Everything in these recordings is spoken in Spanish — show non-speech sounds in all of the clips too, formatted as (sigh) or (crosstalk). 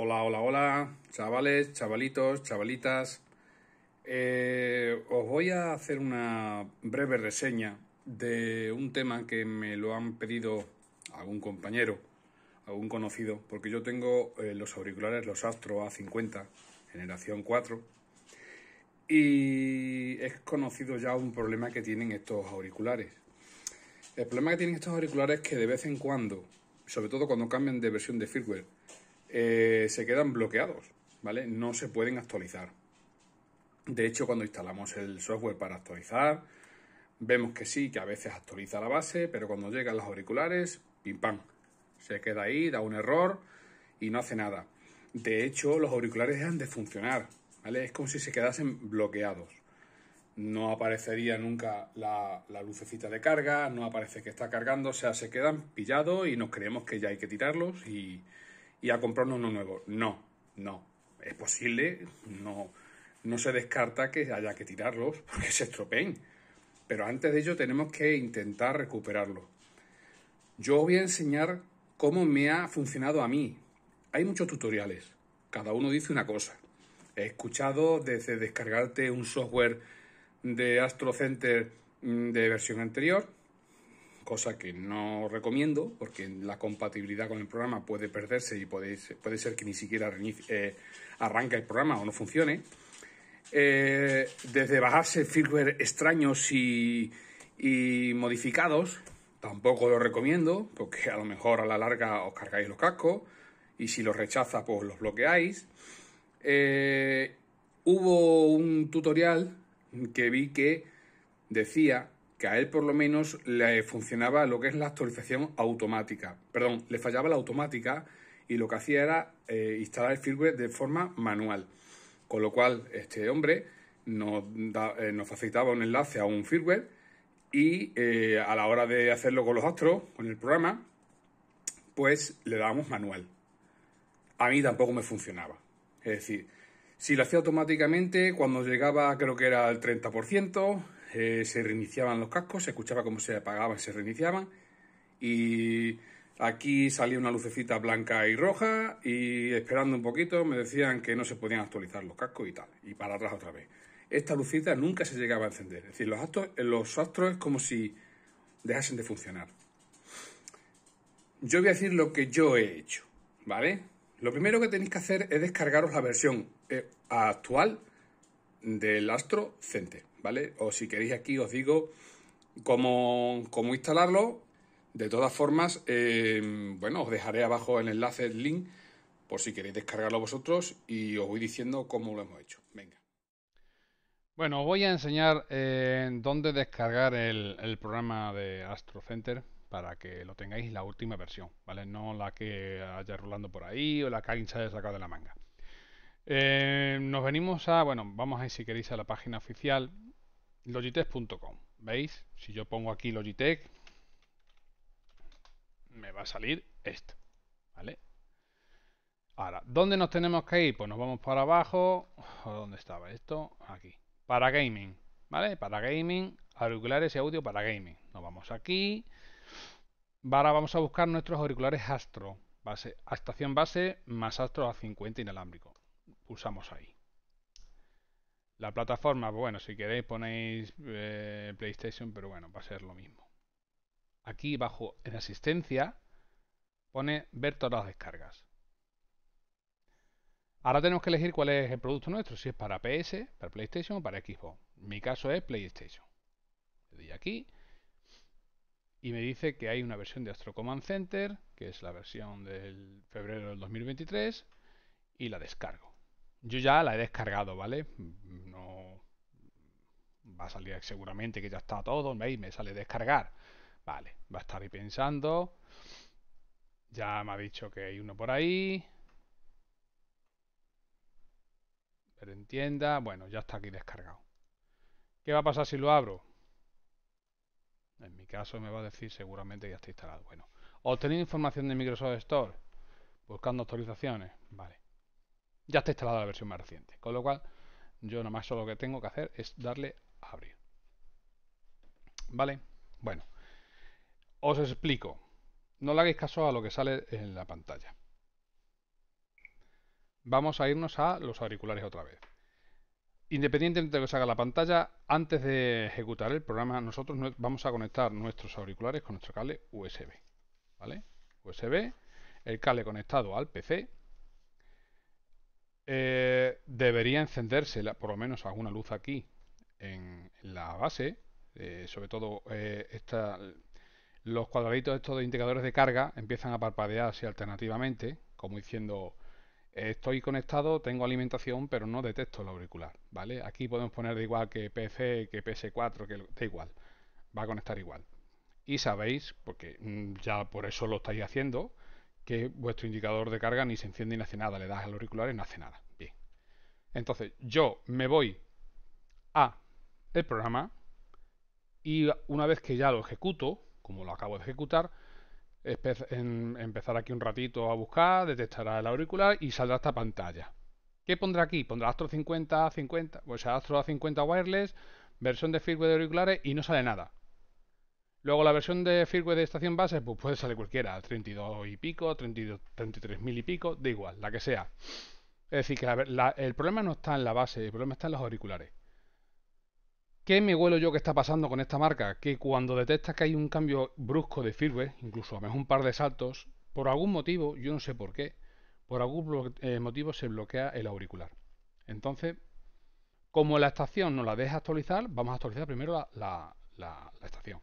Hola, hola, hola, chavales, chavalitos, chavalitas. Eh, os voy a hacer una breve reseña de un tema que me lo han pedido algún compañero, algún conocido, porque yo tengo eh, los auriculares, los Astro A50, generación 4, y es conocido ya un problema que tienen estos auriculares. El problema que tienen estos auriculares es que de vez en cuando, sobre todo cuando cambian de versión de firmware, eh, se quedan bloqueados, ¿vale? No se pueden actualizar. De hecho, cuando instalamos el software para actualizar, vemos que sí, que a veces actualiza la base, pero cuando llegan los auriculares, pim pam, se queda ahí, da un error y no hace nada. De hecho, los auriculares dejan de funcionar, ¿vale? Es como si se quedasen bloqueados. No aparecería nunca la lucecita de carga, no aparece que está cargando, o sea, se quedan pillados y nos creemos que ya hay que tirarlos y, y a comprarnos uno nuevo. No, no. Es posible, no, no se descarta que haya que tirarlos (laughs) porque se estropeen. Pero antes de ello tenemos que intentar recuperarlos. Yo voy a enseñar cómo me ha funcionado a mí. Hay muchos tutoriales. Cada uno dice una cosa. He escuchado desde descargarte un software de Astro Center mm, de versión anterior cosa que no recomiendo porque la compatibilidad con el programa puede perderse y puede, puede ser que ni siquiera eh, arranque el programa o no funcione. Eh, desde bajarse firmware extraños y, modificados, tampoco lo recomiendo porque a lo mejor a la larga os cargáis los cascos y si los rechaza pues los bloqueáis. Eh, hubo un tutorial que vi que decía que a él por lo menos le funcionaba lo que es la actualización automática. Perdón, le fallaba la automática y lo que hacía era eh, instalar el firmware de forma manual. Con lo cual, este hombre nos, eh, facilitaba un enlace a un firmware y eh, a la hora de hacerlo con los astros, con el programa, pues le dábamos manual. A mí tampoco me funcionaba. Es decir, si lo hacía automáticamente, cuando llegaba creo que era el 30%, eh, se reiniciaban los cascos, se escuchaba cómo se apagaban, se reiniciaban y aquí salía una lucecita blanca y roja y esperando un poquito me decían que no se podían actualizar los cascos y tal, y para atrás otra vez. Esta lucita nunca se llegaba a encender, es decir, los, astros, los es como si dejasen de funcionar. Yo voy a decir lo que yo he hecho, ¿vale? Lo primero que tenéis que hacer es descargaros la versión eh, actual del Astro Center, ¿vale? O si queréis aquí os digo cómo, cómo instalarlo. De todas formas, eh, bueno, os dejaré abajo el enlace, el link, por si queréis descargarlo vosotros y os voy diciendo cómo lo hemos hecho. Venga. Bueno, os voy a enseñar eh, en dónde descargar el, el programa de Astro Center para que lo tengáis la última versión, ¿vale? No la que haya rolando por ahí o la que alguien se haya sacado de la manga. Eh, nos venimos a, bueno, vamos a ir si queréis a la página oficial logitech.com. ¿Veis? Si yo pongo aquí Logitech, me va a salir esto. ¿Vale? Ahora, ¿dónde nos tenemos que ir? Pues nos vamos para abajo. ¿Dónde estaba esto? Aquí. Para gaming. ¿Vale? Para gaming, auriculares y audio para gaming. Nos vamos aquí. Ahora vamos a buscar nuestros auriculares Astro. Base, a estación base más Astro a 50 inalámbrico usamos ahí. La plataforma, bueno, si queréis ponéis eh, PlayStation, pero bueno, va a ser lo mismo. Aquí bajo en asistencia pone ver todas las descargas. Ahora tenemos que elegir cuál es el producto nuestro, si es para PS, para PlayStation o para Xbox. Mi caso es PlayStation. Le doy aquí y me dice que hay una versión de Astro Command Center, que es la versión del febrero del 2023, y la descargo. Yo ya la he descargado, ¿vale? No va a salir seguramente que ya está todo, ¿veis? Me sale descargar. Vale, va a estar ahí pensando. Ya me ha dicho que hay uno por ahí. Pero entienda, bueno, ya está aquí descargado. ¿Qué va a pasar si lo abro? En mi caso me va a decir seguramente ya está instalado. Bueno, obtener información de Microsoft Store buscando actualizaciones. Vale ya está instalada la versión más reciente. Con lo cual, yo más solo lo que tengo que hacer es darle a abrir. ¿Vale? Bueno, os explico. No le hagáis caso a lo que sale en la pantalla. Vamos a irnos a los auriculares otra vez. Independientemente de lo que salga la pantalla, antes de ejecutar el programa, nosotros vamos a conectar nuestros auriculares con nuestro cable USB. ¿Vale? USB, el cable conectado al PC eh, debería encenderse por lo menos alguna luz aquí en la base, eh, sobre todo eh, los cuadraditos estos de indicadores de carga empiezan a parpadear alternativamente, como diciendo estoy conectado, tengo alimentación, pero no detecto el auricular, ¿vale? Aquí podemos poner de igual que PC, que PS4, que da igual, va a conectar igual. Y sabéis, porque mm, ya por eso lo estáis haciendo, que vuestro indicador de carga ni se enciende ni hace nada. Le das al auricular y no hace nada. Bien. Entonces, yo me voy a el programa y una vez que ya lo ejecuto, como lo acabo de ejecutar, empezar aquí un ratito a buscar, detectará el auricular y saldrá esta pantalla. ¿Qué pondrá aquí? Pondrá Astro 50, 50, pues Astro Astro 50 Wireless, versión de firmware de auriculares y no sale nada. Luego la versión de firmware de estación base, pues puede salir cualquiera, 32 y pico, 32, 33 mil y pico, da igual, la que sea. Es decir, que el problema no está en la base, el problema está en los auriculares. ¿Qué me huelo yo que está pasando con esta marca? Que cuando detecta que hay un cambio brusco de firmware, incluso a lo un par de saltos, por algún motivo, yo no sé por qué, por algún eh, motivo se bloquea el auricular. Entonces, como la estación no la deja actualizar, vamos a actualizar primero la estación.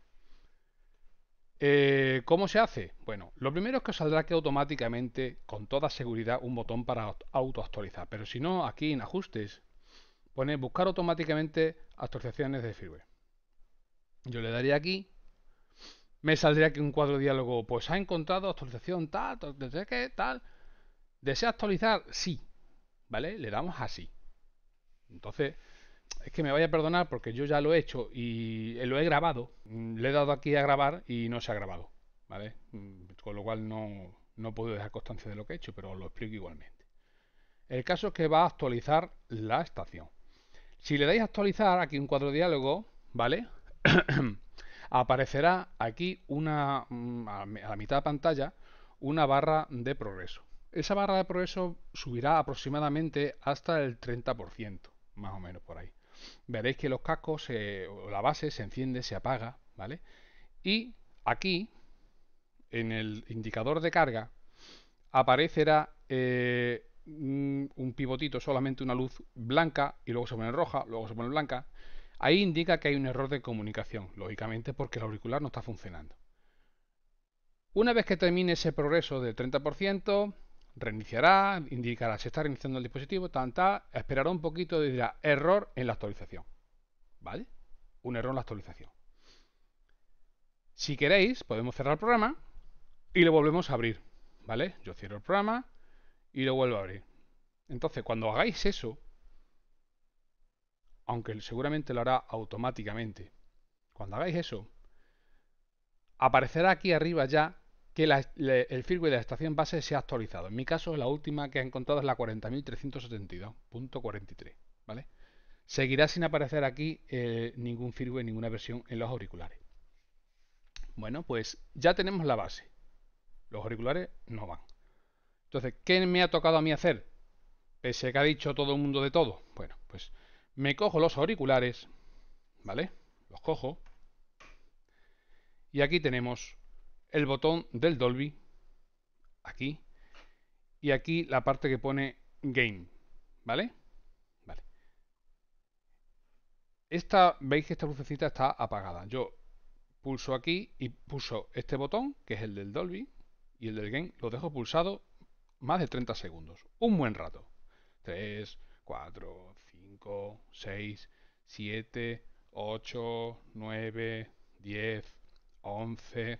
Eh, ¿Cómo se hace? Bueno, lo primero es que os saldrá que automáticamente, con toda seguridad, un botón para autoactualizar. Pero si no, aquí en ajustes, pone buscar automáticamente actualizaciones de firmware. Yo le daría aquí. Me saldría aquí un cuadro de diálogo. Pues ha encontrado actualización tal, tal, qué, tal. ¿Desea actualizar? Sí. ¿Vale? Le damos así. Entonces, es que me vaya a perdonar porque yo ya lo he hecho y lo he grabado. Mm, le he dado aquí a grabar y no se ha grabado, ¿vale? Mm, con lo cual no, puedo dejar constancia de lo que he hecho, pero os lo explico igualmente. El caso es que va a actualizar la estación. Si le dais a actualizar aquí un cuadro de diálogo, ¿vale? (clears throat) Aparecerá aquí una mm, a la mitad de pantalla una barra de progreso. Esa barra de progreso subirá aproximadamente hasta el 30%, más o menos por ahí veréis que los cascos, o la base se enciende, se apaga, ¿vale? Y aquí, en el indicador de carga, aparecerá eh, un pivotito, solamente una luz blanca, y luego se pone roja, luego se pone blanca. Ahí indica que hay un error de comunicación, lógicamente porque el auricular no está funcionando. Una vez que termine ese progreso del 30%, reiniciará, indicará si está reiniciando el dispositivo, tan, esperará un poquito y dirá error en la actualización. ¿Vale? Un error en la actualización. Si queréis, podemos cerrar el programa y lo volvemos a abrir. ¿Vale? Yo cierro el programa y lo vuelvo a abrir. Entonces, cuando hagáis eso, aunque seguramente lo hará automáticamente, cuando hagáis eso, aparecerá aquí arriba ya que el firmware de la estación base se ha actualizado. En mi caso, la última que he encontrado es la 40.372.43, ¿vale? Seguirá sin aparecer aquí eh, ningún firmware, ninguna versión en los auriculares. Bueno, pues ya tenemos la base. Los auriculares no van. Entonces, ¿qué me ha tocado a mí hacer? Pese a que ha dicho todo el mundo de todo. Bueno, pues me cojo los auriculares, ¿vale? Los cojo. Y aquí tenemos el botón del Dolby, aquí, y aquí la parte que pone Game, ¿vale? Vale. Esta, veis que esta lucecita está apagada. Yo pulso aquí y pulso este botón, que es el del Dolby, y el del Game, lo dejo pulsado más de 30 segundos, un buen rato. 3, 4, 5, 6, 7, 8, 9, 10, 11,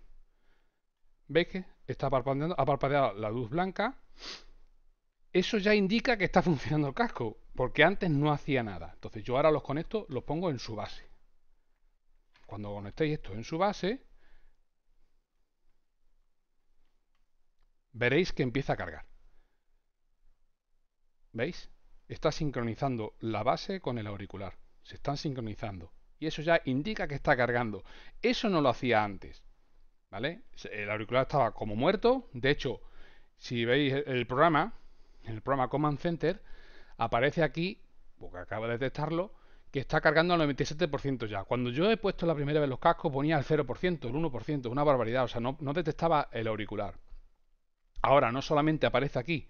¿Veis que está parpadeando, ha parpadeado la luz blanca? Eso ya indica que está (laughs) funcionando el casco, porque antes no hacía nada. Entonces yo ahora los conecto, los pongo en su base. Cuando conectéis esto en su base, veréis que empieza a cargar. ¿Veis? Está sincronizando la base con el auricular. Se están sincronizando. Y eso ya indica que está cargando. Eso no lo hacía antes. El auricular estaba como muerto. De hecho, si veis el programa, el programa Command Center, aparece aquí, porque acaba de detectarlo, que está cargando al 97% ya. Cuando yo he puesto la primera vez los cascos ponía el 0%, el 1%, una barbaridad, o sea, no, no, detectaba el auricular. Ahora no solamente aparece aquí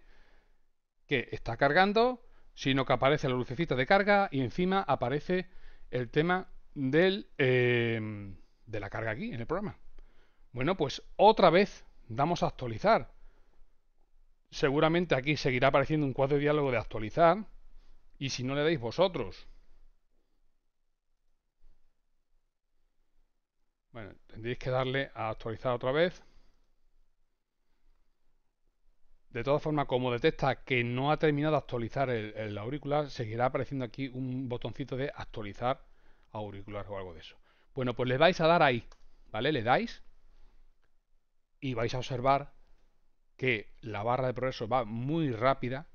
que está cargando, sino que aparece la lucecita de carga y encima aparece el tema del, eh, de la carga aquí en el programa. Bueno, pues otra vez damos a actualizar. Seguramente aquí seguirá apareciendo un cuadro de diálogo de actualizar. Y si no le dais vosotros. Bueno, tendréis que darle a actualizar otra vez. De todas formas, como detecta que no ha terminado de actualizar el, auricular, seguirá apareciendo aquí un botoncito de actualizar auricular o algo de eso. Bueno, pues le vais a dar ahí, ¿vale? Le dais y vais a observar que la barra de progreso va muy rápida,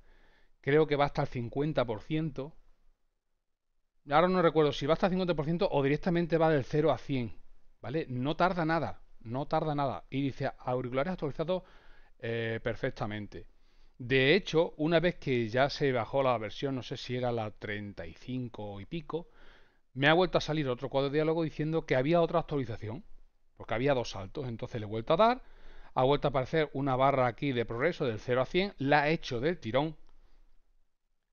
creo que va hasta el 50%, ahora no recuerdo si va hasta el 50% o directamente va del 0 a 100, ¿vale? No tarda nada, no tarda nada, y dice auriculares actualizados eh, perfectamente. De hecho, una vez que ya se bajó la versión, no sé si era la 35 y pico, me ha vuelto a salir otro cuadro de diálogo diciendo que había otra actualización porque había dos saltos. Entonces le he vuelto a dar, ha vuelto a aparecer una barra aquí de progreso del 0 a 100, la he hecho del tirón,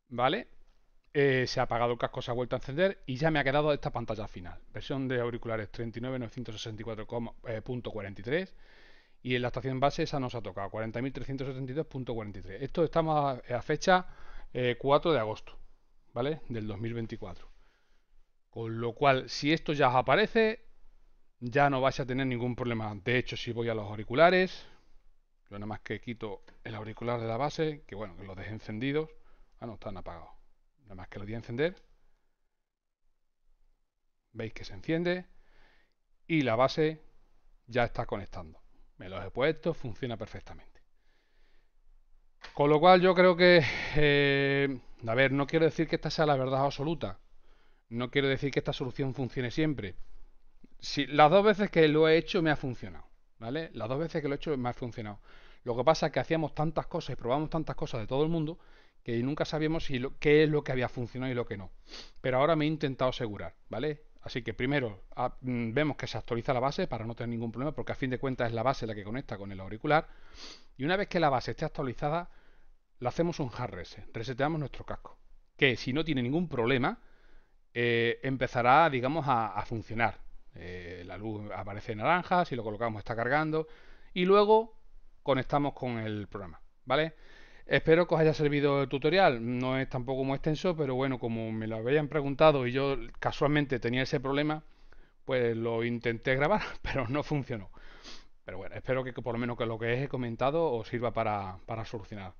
¿vale? Eh, se ha apagado el casco, se ha vuelto a encender y ya me ha quedado esta pantalla final. Versión de auriculares 39.964.43 eh, y en la estación base esa nos ha tocado, 40.372.43. Esto estamos a, fecha 4 eh, de agosto, ¿vale? Del 2024. Con lo cual, si esto ya os aparece, ya no vais a tener ningún problema. De hecho, si voy a los auriculares, yo nada más que quito el auricular de la base, que bueno, que los dejé encendidos. Ah, no, están apagados. Nada más que lo di a encender. Veis que se enciende y la base ya está conectando. Me los he puesto, funciona perfectamente. Con lo cual yo creo que, eh, a ver, no quiero decir que esta sea la verdad absoluta. No quiero decir que esta solución funcione siempre si, las dos veces que lo he hecho me ha funcionado, ¿vale? Las dos veces que lo he hecho me ha funcionado. Lo que pasa es que hacíamos tantas cosas y probamos tantas cosas de todo el mundo que nunca sabíamos si lo, qué es lo que había funcionado y lo que no. Pero ahora me he intentado asegurar, ¿vale? Así que primero ah, mm, vemos que se actualiza la base para no tener ningún problema, porque a fin de cuentas es la base la que conecta con el auricular. Y una vez que la base esté actualizada, la hacemos un hard reset, reseteamos nuestro casco, que si no tiene ningún problema, eh, empezará, digamos, a funcionar. Eh, la luz aparece naranja, si lo colocamos está cargando. Y luego conectamos con el programa, ¿vale? Espero que os haya servido el tutorial, no es tampoco muy extenso, pero bueno, como me lo habían preguntado y yo casualmente tenía ese problema, pues lo intenté grabar, (laughs) pero no funcionó. Pero bueno, espero que por lo menos que lo que he comentado os sirva para, para solucionar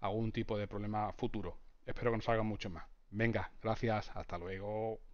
algún tipo de problema futuro. Espero que nos salga mucho más. Venga, gracias, hasta luego.